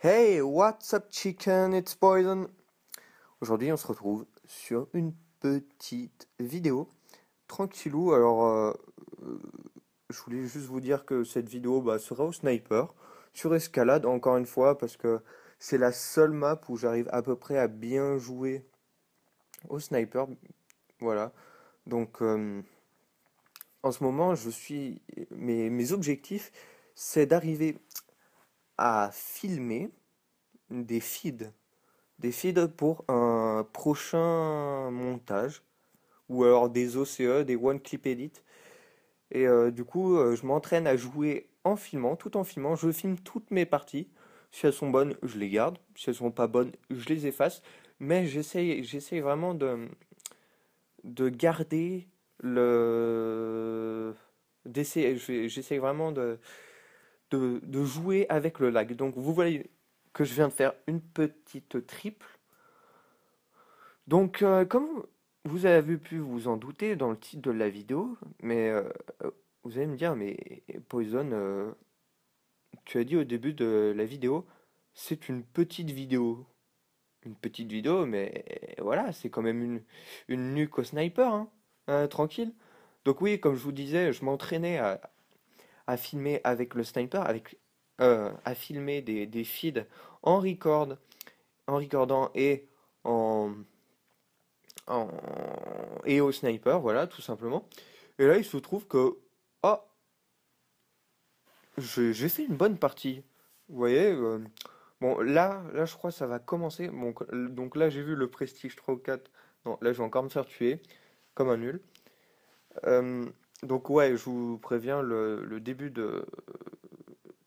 Hey, what's up chicken, it's Poison Aujourd'hui on se retrouve sur une petite vidéo tranquillou. Alors euh, euh, je voulais juste vous dire que cette vidéo bah, sera au sniper, sur escalade encore une fois, parce que c'est la seule map où j'arrive à peu près à bien jouer au sniper. Voilà. Donc euh, en ce moment je suis. mes, mes objectifs c'est d'arriver à filmer des feeds. Des feeds pour un prochain montage. Ou alors des OCE, des One Clip Edit. Et euh, du coup, euh, je m'entraîne à jouer en filmant, tout en filmant. Je filme toutes mes parties. Si elles sont bonnes, je les garde. Si elles sont pas bonnes, je les efface. Mais j'essaye, j'essaye vraiment de, de garder le. J'essaye vraiment de, de, jouer avec le lag. Donc vous voyez que je viens de faire une petite triple. Donc euh, comme vous avez pu vous en douter dans le titre de la vidéo, mais euh, vous allez me dire, mais Poison, euh, tu as dit au début de la vidéo, c'est une petite vidéo. Une petite vidéo, mais voilà, c'est quand même une, une nuque au sniper, hein. tranquille. Donc oui, comme je vous disais, je m'entraînais à, à filmer avec le sniper, avec, euh, à filmer des, des, feeds en record, en recordant et en, et au sniper, voilà, tout simplement. Et là, il se trouve que oh, j'ai fait une bonne partie. Vous voyez, euh, bon là, là, je crois ça va commencer. Bon, donc là, j'ai vu le prestige 3 ou 4. Non, là, je vais encore me faire tuer comme un nul. Euh, donc ouais, je vous préviens, le, début de,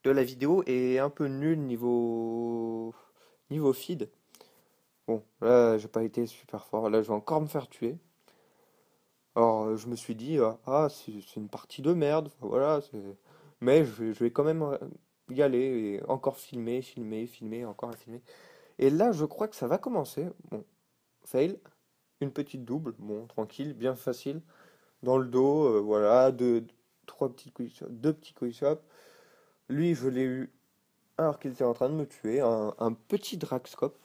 la vidéo est un peu nul niveau, niveau feed. Bon, là, j'ai pas été super fort. Là, je vais encore me faire tuer. Alors, je me suis dit, ah, ah c'est une partie de merde. voilà, mais je, vais quand même euh, y aller et encore filmer, filmer, filmer, encore filmer. Et là, je crois que ça va commencer. Bon, fail, une petite double, bon, tranquille, bien facile dans le dos, euh, voilà, deux, trois petites deux petits couilles Lui, je l'ai eu alors qu'il était en train de me tuer, un, petit draxcope.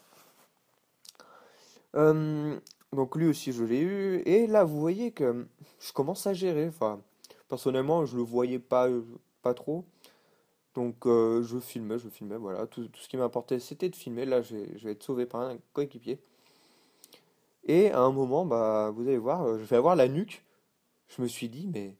Euh, donc lui aussi, je l'ai eu. Et là, vous voyez que je commence à gérer. Enfin, personnellement, je le voyais pas, pas trop. Donc euh, je filmais, je filmais, voilà. Tout, ce qui m'importait, c'était de filmer. Là, je vais être sauvé par un coéquipier. Et à un moment, bah, vous allez voir, je vais avoir la nuque je me suis dit, mais.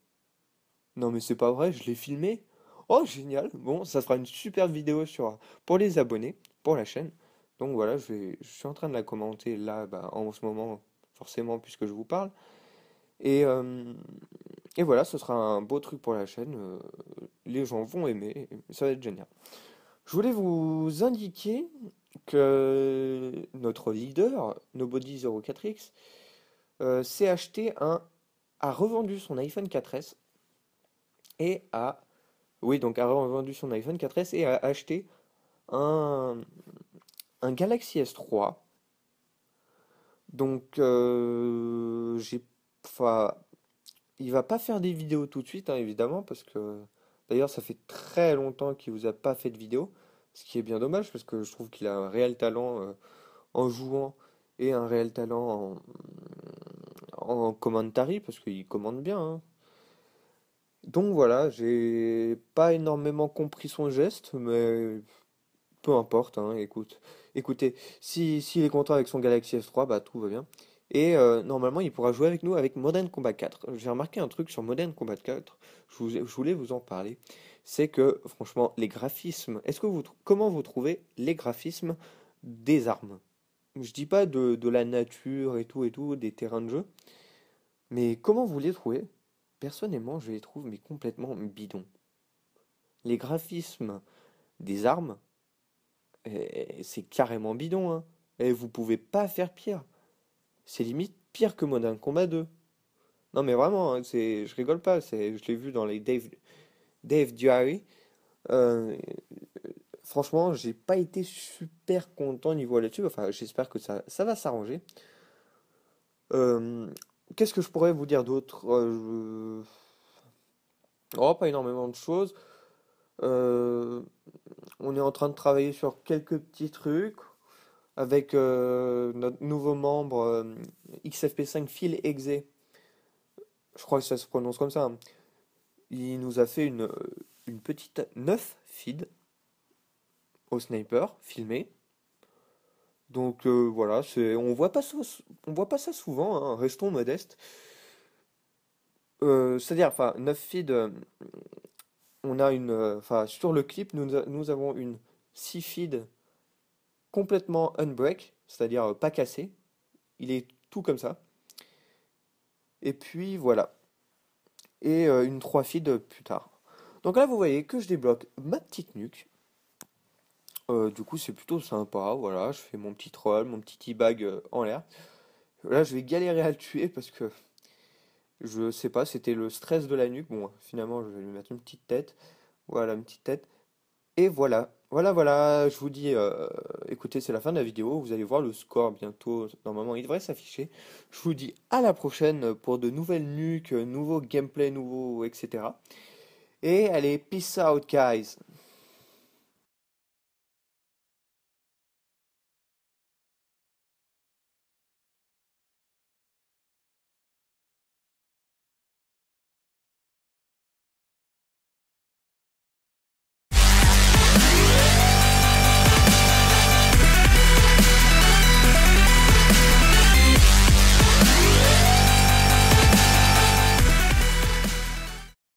Non, mais c'est pas vrai, je l'ai filmé. Oh, génial! Bon, ça sera une superbe vidéo sur, pour les abonnés, pour la chaîne. Donc voilà, je, vais, je suis en train de la commenter là, bah, en ce moment, forcément, puisque je vous parle. Et, euh, et voilà, ce sera un beau truc pour la chaîne. Euh, les gens vont aimer, ça va être génial. Je voulais vous indiquer que notre leader, Nobody04X, euh, s'est acheté un a revendu son iPhone 4S et a oui donc a revendu son iPhone 4S et a acheté un, un Galaxy S3 donc euh, j'ai enfin il va pas faire des vidéos tout de suite hein, évidemment parce que d'ailleurs ça fait très longtemps qu'il vous a pas fait de vidéo ce qui est bien dommage parce que je trouve qu'il a un réel talent euh, en jouant et un réel talent en, en commentary parce qu'il commande bien. Hein. Donc voilà, j'ai pas énormément compris son geste, mais peu importe, hein, écoute. Écoutez, s'il si, est content avec son Galaxy S3, bah tout va bien. Et euh, normalement, il pourra jouer avec nous avec Modern Combat 4. J'ai remarqué un truc sur Modern Combat 4, je, je voulais vous en parler. C'est que, franchement, les graphismes. Est-ce que vous, comment vous trouvez les graphismes des armes je dis pas de, la nature et tout et tout, des terrains de jeu. Mais comment vous les trouvez Personnellement, je les trouve mais complètement bidons. Les graphismes des armes, eh, eh, c'est carrément bidon. Et hein. eh, vous pouvez pas faire pire. C'est limite pire que Modern Combat 2. Non mais vraiment, hein, c'est, je rigole pas. je l'ai vu dans les Dave, Dave Diary. Euh, franchement, j'ai pas été super content niveau là-dessus. Enfin, j'espère que ça, ça va s'arranger. Euh, qu'est-ce que je pourrais vous dire d'autre euh, Oh, pas énormément de choses. Euh, on est en train de travailler sur quelques petits trucs avec notre nouveau membre XFP5 Phil Exe. Je crois que ça se prononce comme ça. Hein. Il nous a fait une, une petite neuf feed au sniper, filmé. Donc euh, voilà voilà, on voit pas ça, on voit pas ça souvent, hein. restons modeste euh, C'est-à-dire, enfin, 9 feed, euh, on a une, enfin, sur le clip, nous, avons une 6 feed complètement unbreak, c'est-à-dire pas cassé. Il est tout comme ça. Et puis voilà. Et une 3 feed plus tard. Donc là, vous voyez que je débloque ma petite nuque. Euh, du coup, c'est plutôt sympa. Voilà, je fais mon petit troll, mon petit e-bag euh, en l'air. Là, je vais galérer à le tuer parce que je sais pas, c'était le stress de la nuque. Bon, finalement, je vais lui mettre une petite tête. Voilà, une petite tête. Et voilà. Voilà, voilà, je vous dis, euh, écoutez, c'est la fin de la vidéo, vous allez voir le score bientôt, normalement il devrait s'afficher. Je vous dis à la prochaine pour de nouvelles nuques, nouveaux gameplay, nouveaux, etc. Et allez, peace out guys